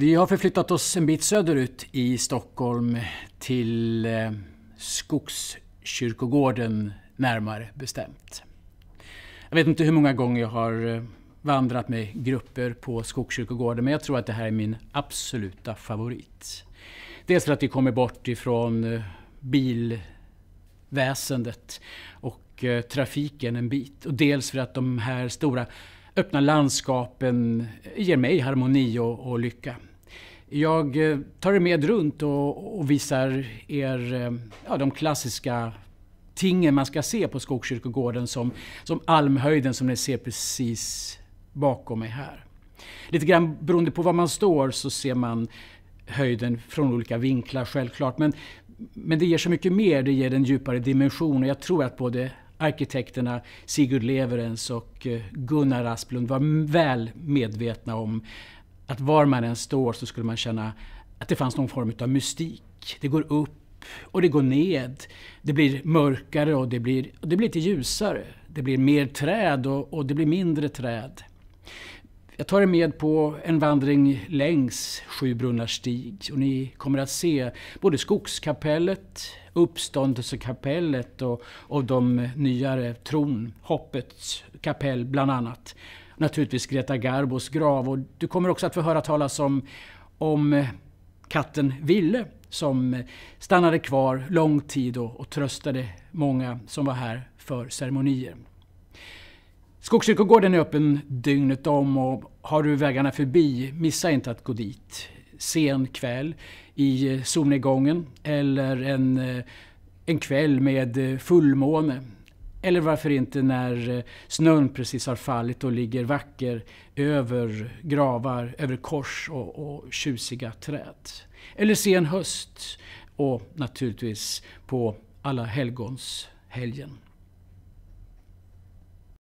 Vi har förflyttat oss en bit söderut i Stockholm till eh, Skogskyrkogården närmare bestämt. Jag vet inte hur många gånger jag har eh, vandrat med grupper på Skogskyrkogården men jag tror att det här är min absoluta favorit. Dels för att vi kommer bort ifrån eh, bilväsendet och trafiken en bit och dels för att de här stora öppna landskapen ger mig harmoni och, och lycka. Jag eh, tar er med runt och, och visar er eh, ja, de klassiska tingen man ska se på Skogskyrkogården som, som almhöjden som ni ser precis bakom mig här. Lite grann beroende på var man står så ser man höjden från olika vinklar självklart. Men, men det ger så mycket mer, det ger en djupare dimension och jag tror att både arkitekterna Sigurd Leverens och eh, Gunnar Asplund var väl medvetna om att var man än står så skulle man känna att det fanns någon form av mystik. Det går upp och det går ned. Det blir mörkare och det blir, och det blir lite ljusare. Det blir mer träd och, och det blir mindre träd. Jag tar er med på en vandring längs Sjubrunnar stig och ni kommer att se både skogskapellet, uppståndelsekapellet och, och de nyare tron, hoppets kapell bland annat naturligtvis Greta Garbos grav. Och du kommer också att få höra talas om, om eh, katten Ville som eh, stannade kvar lång tid och, och tröstade många som var här för ceremonier. Skogskyrkogården är öppen dygnet om och har du vägarna förbi, missa inte att gå dit. Sen kväll i eh, solnedgången eller en, en kväll med fullmåne eller varför inte när eh, snön precis har fallit och ligger vacker över gravar, över kors och, och tjusiga träd. Eller sen höst och naturligtvis på Alla helgons helgen.